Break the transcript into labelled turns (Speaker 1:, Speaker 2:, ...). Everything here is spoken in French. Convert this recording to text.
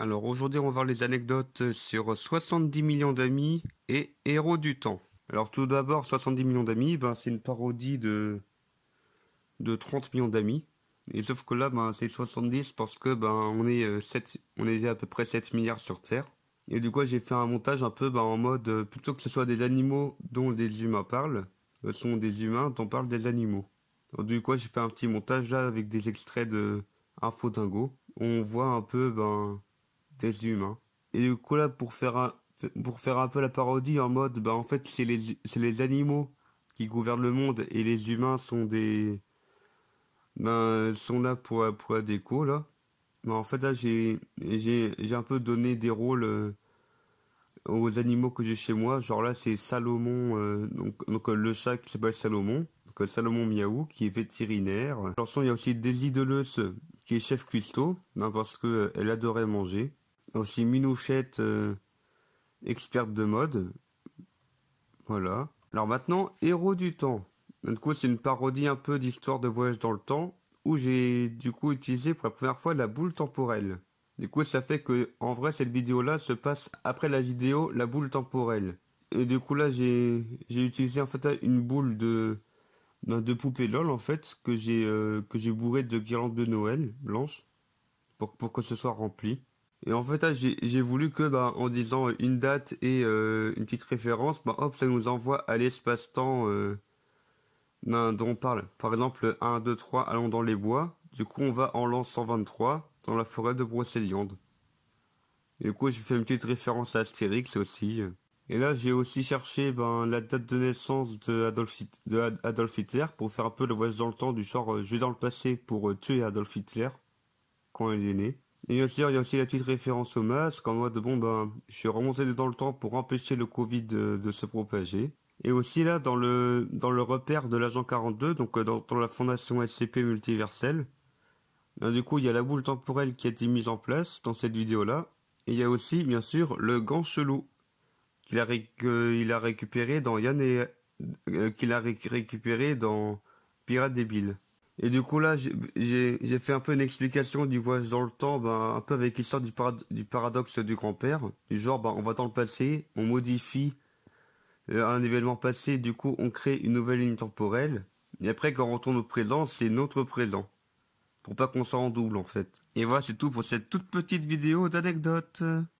Speaker 1: Alors aujourd'hui, on va voir les anecdotes sur 70 millions d'amis et héros du temps. Alors tout d'abord, 70 millions d'amis, ben, c'est une parodie de, de 30 millions d'amis. Et sauf que là, ben, c'est 70 parce que ben, on, est euh, on est à peu près 7 milliards sur Terre. Et du coup, j'ai fait un montage un peu ben, en mode, euh, plutôt que ce soit des animaux dont des humains parlent, euh, ce sont des humains dont parlent des animaux. du coup, j'ai fait un petit montage là avec des extraits de Info Dingo. On voit un peu ben, des humains. Et du coup là pour faire un pour faire un peu la parodie en mode bah en fait c'est les les animaux qui gouvernent le monde et les humains sont des ben sont là pour pour la déco là. Mais en fait là j'ai j'ai un peu donné des rôles euh, aux animaux que j'ai chez moi. Genre là c'est Salomon euh, donc donc euh, le chat qui s'appelle Salomon. Donc Salomon Miaou qui est vétérinaire. Dans il y a aussi Daisy Deleuze qui est chef cuistot ben, parce que elle adorait manger aussi Minouchette, euh, experte de mode. Voilà. Alors maintenant, Héros du temps. Du coup, c'est une parodie un peu d'histoire de voyage dans le temps, où j'ai du coup utilisé pour la première fois la boule temporelle. Du coup, ça fait que, en vrai, cette vidéo-là se passe après la vidéo La boule temporelle. Et du coup, là, j'ai, j'ai utilisé en fait une boule de, de poupée LOL, en fait, que j'ai, euh, que j'ai bourré de guirlandes de Noël blanches, pour, pour que ce soit rempli. Et en fait, j'ai voulu que, bah, en disant une date et euh, une petite référence, bah, hop, ça nous envoie à l'espace-temps euh, dont on parle. Par exemple, 1, 2, 3, allons dans les bois. Du coup, on va en l'an 123, dans la forêt de Brocéliande. Du coup, j'ai fait une petite référence à Astérix aussi. Et là, j'ai aussi cherché ben, la date de naissance de Adolf, de Adolf Hitler pour faire un peu le voyage dans le temps du genre euh, je vais dans le passé pour tuer Adolf Hitler quand il est né. Et aussi, il y a aussi la petite référence au masque en mode bon ben je suis remonté dans le temps pour empêcher le Covid de, se propager. Et aussi là dans le dans le repère de l'agent 42 donc euh, dans, la fondation SCP multiverselle. Ben, du coup il y a la boule temporelle qui a été mise en place dans cette vidéo là. Et il y a aussi bien sûr le gant chelou qu'il a, récupéré dans Yann et euh, qu'il a récupéré dans Pirate débile. Et du coup là, j'ai fait un peu une explication du voyage dans le temps, ben, un peu avec l'histoire du, du, paradoxe du grand-père. Du genre, ben, on va dans le passé, on modifie euh, un événement passé, du coup on crée une nouvelle ligne temporelle. Et après, quand on retourne au présent, c'est notre présent. Pour pas qu'on s'en double en fait. Et voilà, c'est tout pour cette toute petite vidéo d'anecdotes.